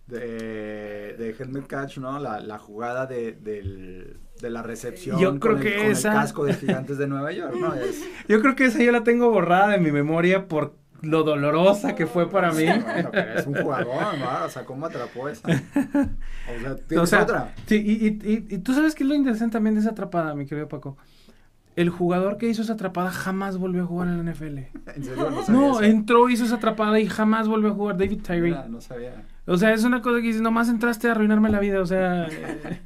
A: De, Helmet Catch,
B: ¿no? La, jugada de, la recepción yo creo con, el, que casco de gigantes de Nueva York, ¿no?
A: Yo creo que esa yo la tengo borrada de mi memoria porque lo dolorosa que fue para mí. es un jugador, ¿no?
B: O sea, ¿cómo atrapó esa? O
A: sea, ¿tienes otra? Sí, y, tú sabes que es lo interesante también de esa atrapada, mi querido Paco. El jugador que hizo esa atrapada jamás volvió a jugar en la NFL. ¿En No, entró, hizo esa atrapada y jamás volvió a jugar David Tyree. No, sabía. O sea, es una cosa que dices, nomás entraste a arruinarme la vida. O sea,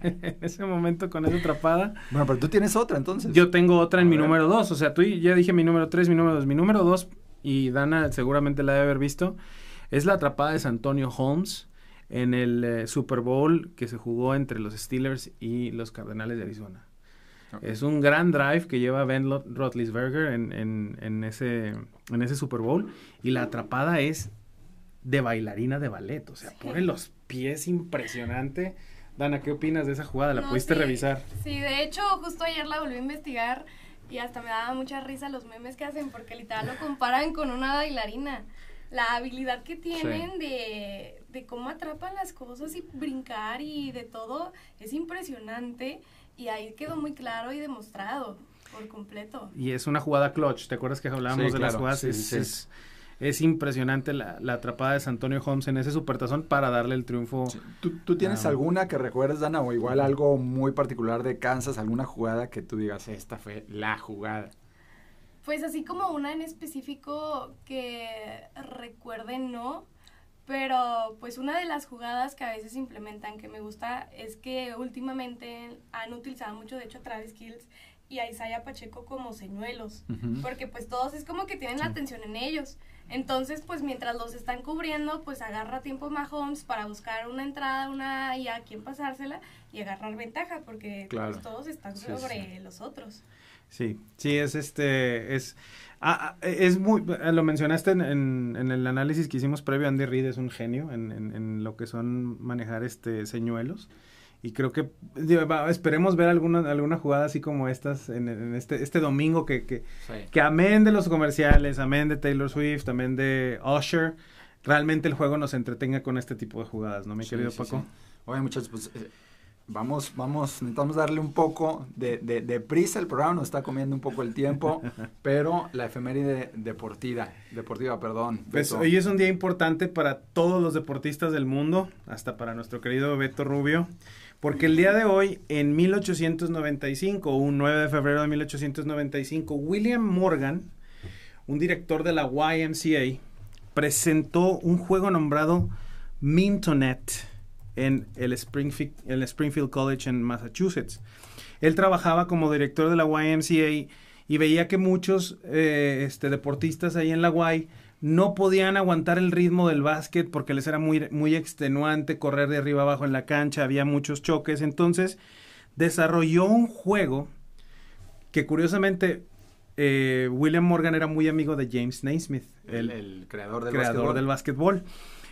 A: en ese momento con esa atrapada. Bueno, pero tú tienes otra entonces. Yo tengo otra en mi número dos. O sea, tú ya dije mi número tres, mi número dos. Mi número dos y Dana seguramente la debe haber visto, es la atrapada de San Antonio Holmes en el eh, Super Bowl que se jugó entre los Steelers y los Cardenales de Arizona. Es un gran drive que lleva Ben Roethlisberger en, ese, Super Bowl y la atrapada es de bailarina de ballet, o sea, pone los pies impresionante. Dana, ¿qué opinas de esa jugada? ¿La pudiste revisar?
C: Sí, de hecho, justo ayer la volví a investigar y hasta me daba mucha risa los memes que hacen porque literal lo comparan con una bailarina. La habilidad que tienen de, de cómo atrapan las cosas y brincar y de todo es impresionante y ahí quedó muy claro y demostrado por completo.
A: Y es una jugada clutch, ¿te acuerdas que hablábamos de las jugadas? es, es impresionante la, la atrapada de Santonio Holmes en ese supertazón para darle el triunfo. ¿Tú,
B: tienes alguna
A: que recuerdes, Dana, o igual
B: algo muy particular de Kansas, alguna jugada que tú digas, esta fue la jugada?
C: Pues así como una en específico que recuerde, no. Pero pues una de las jugadas que a veces implementan que me gusta es que últimamente han utilizado mucho, de hecho, Travis Kills y a Isaiah Pacheco como señuelos, porque pues todos es como que tienen la atención en ellos. Entonces, pues mientras los están cubriendo, pues agarra tiempo Mahomes para buscar una entrada, una y a quién pasársela y agarrar ventaja, porque pues, todos están sobre los otros.
A: Sí, sí, es este, es, ah, ah, es muy, eh, lo mencionaste en, el análisis que hicimos previo, Andy Reid es un genio en, en lo que son manejar este señuelos y creo que esperemos ver alguna, alguna jugada así como estas en, este, este domingo que, que, amén de los comerciales, amén de Taylor Swift, amén de Usher, realmente el juego nos entretenga con este tipo de jugadas, ¿no, mi querido Paco?
B: Oye, muchachos, pues... Eh, vamos, vamos, necesitamos darle un poco de, prisa. El programa nos está comiendo un poco
A: el tiempo, pero la efeméride deportiva, deportiva, perdón. Pues, hoy es un día importante para todos los deportistas del mundo, hasta para nuestro querido Beto Rubio, porque el día de hoy, en 1895, un 9 de febrero de 1895, William Morgan, un director de la YMCA, presentó un juego nombrado Mintonet en el Springfield, el Springfield College en Massachusetts. Él trabajaba como director de la YMCA y veía que muchos eh, este, deportistas ahí en la Y no podían aguantar el ritmo del básquet porque les era muy, muy extenuante correr de arriba abajo en la cancha, había muchos choques. Entonces desarrolló un juego que curiosamente eh, William Morgan era muy amigo de James Naismith, el, creador, del, creador del básquetbol.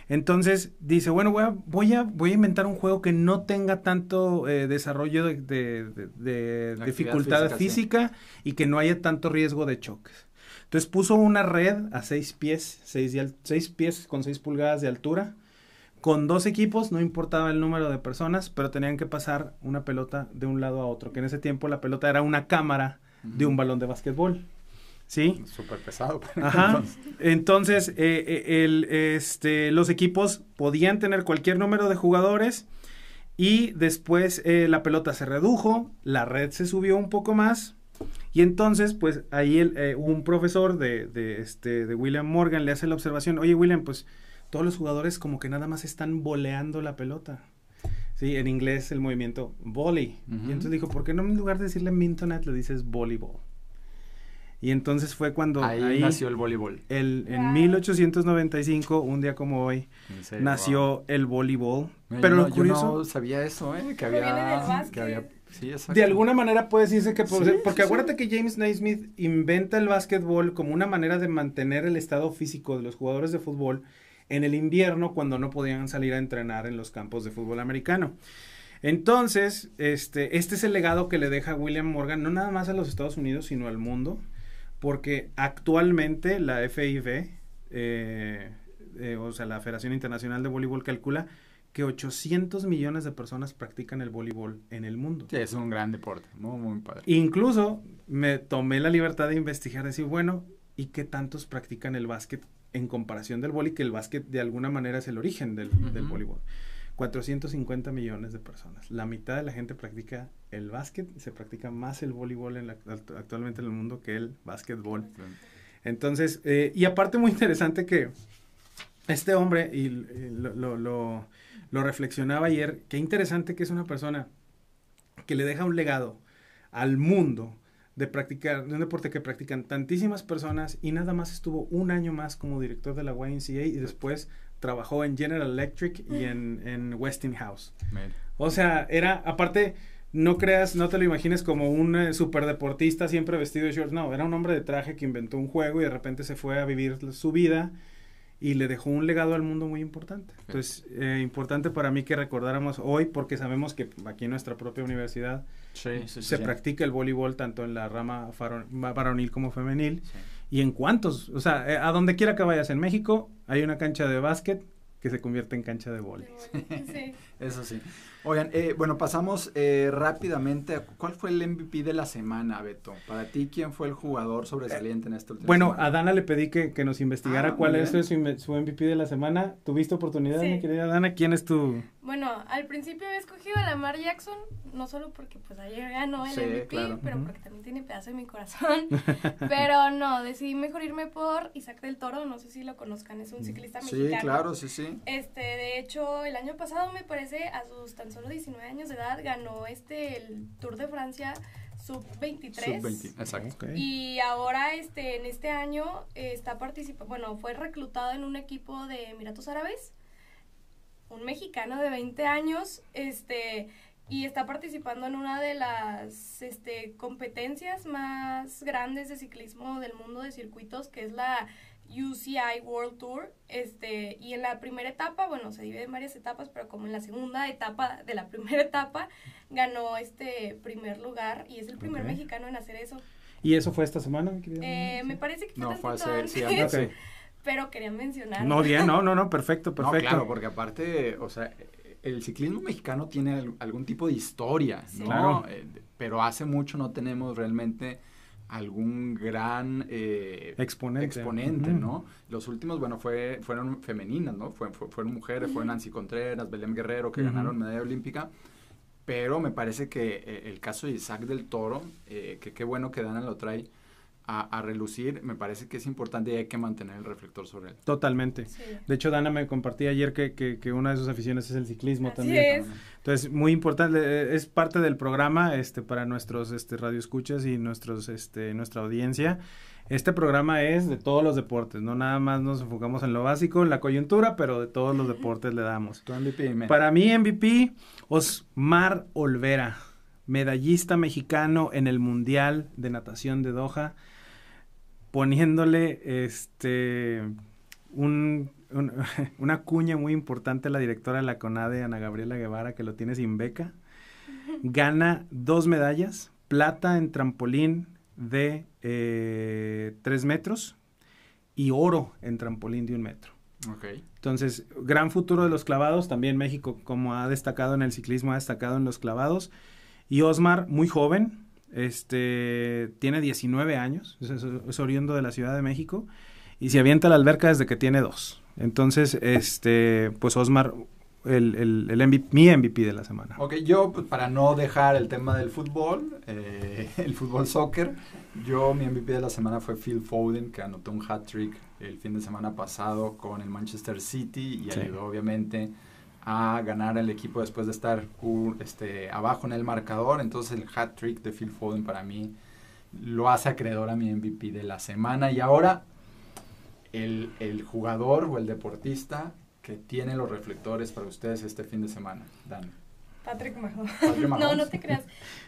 A: Entonces dice, bueno, voy a, voy a, inventar un juego que no tenga tanto eh, desarrollo de, dificultad física, y que no haya tanto riesgo de choques. Entonces puso una red a seis pies, seis, pies con seis pulgadas de altura, con dos equipos, no importaba el número de personas, pero tenían que pasar una pelota de un lado a otro, que en ese tiempo la pelota era una cámara de un balón de básquetbol. ¿sí? Súper pesado. Entonces, eh, eh, este, los equipos podían tener cualquier número de jugadores y después eh, la pelota se redujo, la red se subió un poco más y entonces, pues ahí un profesor de, de, este, de William Morgan le hace la observación, oye William, pues todos los jugadores como que nada más están boleando la pelota. Sí, en inglés el movimiento volley. Y entonces dijo, ¿por qué no en lugar de decirle mintonet le dices voleibol? Y entonces fue cuando nació el voleibol. El, en 1895, un día como hoy, nació el voleibol. Pero lo curioso, yo no sabía eso, ¿eh? que había, que había de alguna manera puede decirse que, porque acuérdate que James Naismith inventa el básquetbol como una manera de mantener el estado físico de los jugadores de fútbol en el invierno cuando no podían salir a entrenar en los campos de fútbol americano. Entonces, este, este es el legado que le deja William Morgan, no nada más a los Estados Unidos, sino al mundo porque actualmente la FIV, eh, eh, o sea, la Federación Internacional de Voleibol calcula que 800 millones de personas practican el voleibol en el mundo. Que es un gran deporte, muy, muy padre. Incluso me tomé la libertad de investigar, decir, bueno, ¿y qué tantos practican el básquet en comparación del voleibol? Que el básquet de alguna manera es el origen del voleibol. 450 millones de personas. La mitad de la gente practica el básquet, se practica más el voleibol actualmente en el mundo que el básquetbol. Entonces, eh, y aparte muy interesante que este hombre, y eh, lo, reflexionaba ayer, qué interesante que es una persona que le deja un legado al mundo de practicar, de un deporte que practican tantísimas personas y nada más estuvo un año más como director de la YNCA y después trabajó en General Electric y en, Westinghouse. O sea, era, aparte, no creas, no te lo imagines como un eh, superdeportista siempre vestido de shorts, no, era un hombre de traje que inventó un juego y de repente se fue a vivir su vida y le dejó un legado al mundo muy importante. Entonces, eh, importante para mí que recordáramos hoy, porque sabemos que aquí en nuestra propia universidad se practica el voleibol tanto en la rama varonil como femenil. ¿Y en cuantos, O sea, eh, a donde quiera que vayas en México, hay una cancha de básquet que se convierte en cancha de voleibol. Eso sí. Oigan, eh,
B: bueno, pasamos eh, rápidamente. ¿Cuál fue el MVP de la semana, Beto? Para ti, ¿quién fue
A: el jugador sobresaliente en este último Bueno, a Dana le pedí que, nos investigara ah, cuál es su, MVP de la semana. ¿Tuviste oportunidad, mi querida Dana? ¿Quién es tu...?
C: Bueno, al principio he escogido a Lamar Jackson, no solo porque pues ayer ganó el MVP, pero porque también tiene pedazo de mi corazón. pero no, decidí mejor irme por Isaac del Toro, no sé si lo conozcan, es un mm. ciclista mexicano. Sí, claro, sí, sí. Este, de hecho, el año pasado me parece a sus tan solo 19 años de edad, ganó este el Tour de Francia sub 23. Y ahora este en este año eh, está participa bueno, fue reclutado en un equipo de Emiratos Árabes. Un mexicano de 20 años, este y está participando en una de las este, competencias más grandes de ciclismo del mundo de circuitos, que es la UCI World Tour. Este, y en la primera etapa, bueno, se divide en varias etapas, pero como en la segunda etapa de la primera etapa, ganó este primer lugar y es el primer mexicano en hacer eso.
A: ¿Y eso fue esta semana, mi
C: eh, Me parece que fue, no, fue hace, antes, pero quería mencionar. No, bien, no, no,
A: no, perfecto, perfecto. claro, porque
B: aparte, o sea, el ciclismo mexicano tiene algún tipo de historia, ¿no? Claro. Eh, pero hace mucho no tenemos realmente algún gran eh, exponente, ¿no? Los últimos, bueno, fue, fueron femeninas, ¿no? fueron mujeres, fueron fue Nancy Contreras, Belén Guerrero, que ganaron medalla olímpica. Pero me parece que eh, el caso de Isaac del Toro, eh, que qué bueno que Dana lo trae, a, relucir, me parece que es importante y hay que mantener el reflector sobre él.
A: Totalmente. De hecho, Dana me compartía ayer que, una de sus aficiones es el ciclismo también. Entonces, muy importante, eh, es parte del programa este, para nuestros este, radioescuchas y nuestros, este, nuestra audiencia. Este programa es de todos los deportes, no nada más nos enfocamos en lo básico, en la coyuntura, pero de todos los deportes le damos. Para mí, MVP, Osmar Olvera medallista mexicano en el Mundial de Natación de Doha, poniéndole este una cuña muy importante a la directora de la CONADE, Ana Gabriela Guevara, que lo tiene sin beca. Gana dos medallas, plata en trampolín de eh, tres metros y oro en trampolín de un metro. Entonces, gran futuro de los clavados. También México, como ha destacado en el ciclismo, ha destacado en los clavados. Y Osmar, muy joven, este, tiene 19 años, es, oriundo de la Ciudad de México, y se avienta a la alberca desde que tiene dos. Entonces, este, pues Osmar, el, el, el mi MVP de la semana. Ok, yo
B: pues, para no dejar el tema del fútbol, eh, el fútbol soccer, yo mi MVP de la semana fue Phil Foden, que anotó un hat trick el fin de semana pasado con el Manchester City y ayudó obviamente a ganar el equipo después de estar uh, este, abajo en el marcador. Entonces el hat trick de Phil Foden para mí lo hace acreedor a mi MVP de la semana. Y ahora el, jugador o el deportista que tiene los reflectores para ustedes este fin de semana, Dan.
C: Patrick Mahomes. No, no te creas.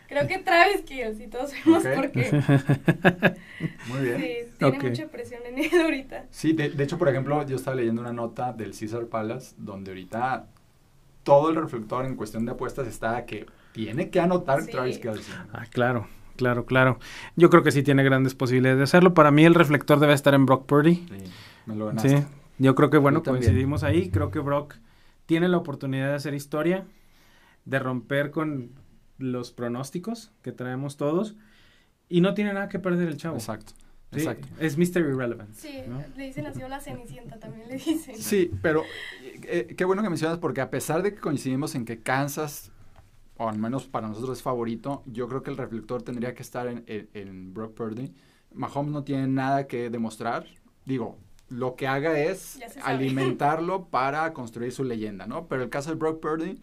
C: Creo que Travis Kills y todos sabemos por qué. Muy bien. Sí, tiene mucha presión en él ahorita.
B: Sí, de, hecho, por ejemplo, yo estaba leyendo una nota del Cesar Palace, donde ahorita todo el reflector en cuestión de apuestas está que tiene que anotar Travis Kelsey.
A: Ah, claro. Claro, claro. Yo creo que sí tiene grandes posibilidades de hacerlo. Para mí el reflector debe estar en Brock Purdy. Sí, me lo ganaste. Sí, yo creo que bueno, coincidimos ahí. Creo que Brock tiene la oportunidad de hacer historia, de romper con los pronósticos que traemos todos y no tiene nada que perder el chavo. Exacto. Exacto. Es Mystery Relevant.
C: Sí, le dicen así la Cenicienta también le dicen. Sí,
B: pero eh, eh, qué bueno que mencionas porque a pesar de que coincidimos en que Kansas, o al menos para nosotros es favorito, yo creo que el reflector tendría que estar en, en, en Brock Purdy. Mahomes no tiene nada que demostrar. Digo, lo que haga es alimentarlo para construir su leyenda, ¿no? Pero el caso de Brock Purdy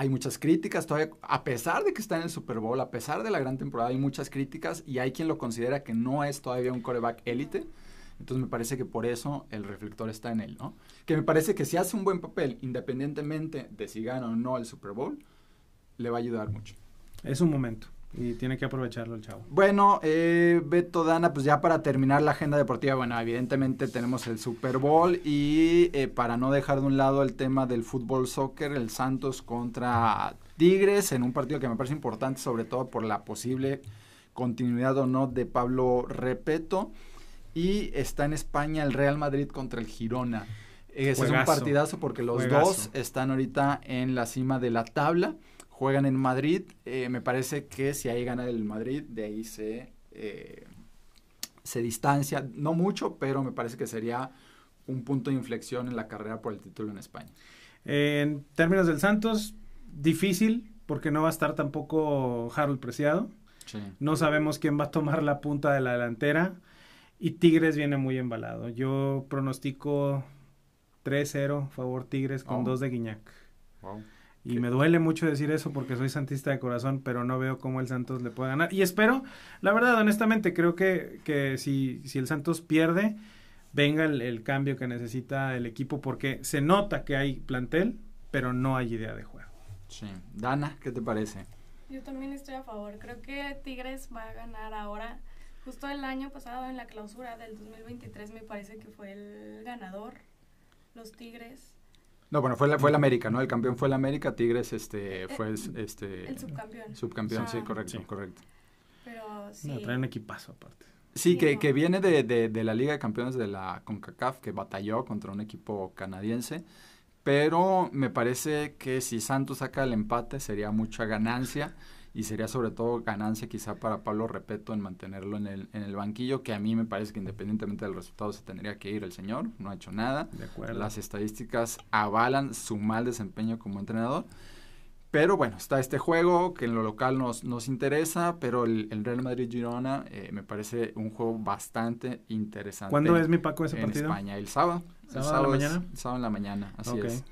B: hay muchas críticas, todavía, a pesar de que está en el Super Bowl, a pesar de la gran temporada, hay muchas críticas y hay quien lo considera que no es todavía un coreback élite. Entonces me parece que por eso el reflector está en él, ¿no? Que me parece que si hace un buen papel, independientemente de si gana o no el Super Bowl,
A: le va a ayudar mucho. Es un momento. Y tiene que aprovecharlo el chavo.
B: Bueno, eh, Beto Dana, pues ya para terminar la agenda deportiva, bueno, evidentemente tenemos el Super Bowl y eh, para no dejar de un lado el tema del fútbol soccer, el Santos contra Tigres en un partido que me parece importante, sobre todo por la posible continuidad o no de Pablo Repeto. Y está en España el Real Madrid contra el Girona. es un partidazo porque los dos están ahorita en la cima de la tabla juegan en Madrid. Eh, me parece que si ahí gana el Madrid, de ahí eh, se, distancia, no mucho, pero me parece que sería un punto de inflexión
A: en la carrera por el título en España. En términos del Santos, difícil, porque no va a estar tampoco Harold Preciado. No sabemos quién va a tomar la punta de la delantera. Y Tigres viene muy embalado. Yo pronostico 3-0 favor Tigres con 2 dos de Guiñac. Wow. Y me duele mucho decir eso porque soy santista de corazón, pero no veo cómo el Santos le puede ganar. Y espero, la verdad, honestamente, creo que, que si, si el Santos pierde, venga el, el, cambio que necesita el equipo porque se nota que hay plantel, pero no hay idea de juego. Sí. Dana, ¿qué te parece?
C: Yo también estoy a favor. Creo que Tigres va a ganar ahora. Justo el año pasado, en la clausura del 2023, me parece que fue el ganador, los Tigres.
B: No, bueno, fue la, fue el América, ¿no? El campeón fue el América, Tigres este, eh, fue este, el subcampeón. Subcampeón, sí, correcto, correcto.
C: Pero sí. traen
B: equipazo aparte. Sí, que, que, viene de, de, de, la Liga de Campeones de la CONCACAF, que batalló contra un equipo canadiense. Pero me parece que si Santos saca el empate sería mucha ganancia y sería sobre todo ganancia quizá para Pablo Repeto en mantenerlo en el, en el banquillo, que a mí me parece que independientemente del resultado se tendría que ir el señor, no ha hecho nada. Las estadísticas avalan su mal desempeño como entrenador. Pero bueno, está este juego que en lo local nos, nos interesa, pero el, Real Madrid-Girona eh, me parece un juego bastante interesante. ¿Cuándo es mi Paco ese En España, el sábado. el sábado en la mañana? sábado en la mañana, así es.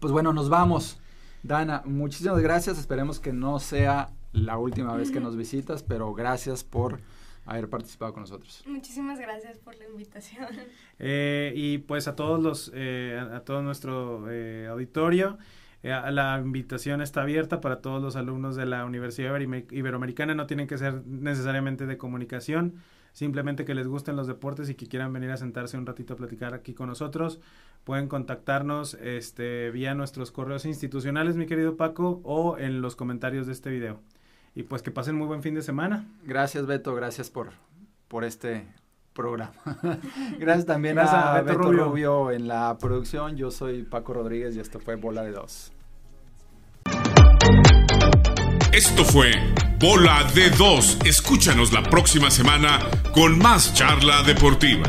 B: Pues bueno, nos vamos. Dana, muchísimas gracias. Esperemos que no sea la última vez que nos visitas, pero gracias por haber
A: participado con nosotros.
C: Muchísimas gracias por la invitación.
A: Eh, y pues a todos los, eh, a todo nuestro eh, auditorio, la invitación está abierta para todos los alumnos de la Universidad Iberoamericana, no tienen que ser necesariamente de comunicación, simplemente que les gusten los deportes y que quieran venir a sentarse un ratito a platicar aquí con nosotros, pueden contactarnos este, vía nuestros correos institucionales, mi querido Paco, o en los comentarios de este video. Y pues que pasen muy buen fin de semana. Gracias, Beto, gracias por, por este programa. Gracias también a, Beto, Rubio.
B: en la producción. Yo soy Paco Rodríguez y esto fue Bola de Dos.
A: Esto fue Bola de dos. Escúchanos la próxima semana con más charla deportiva.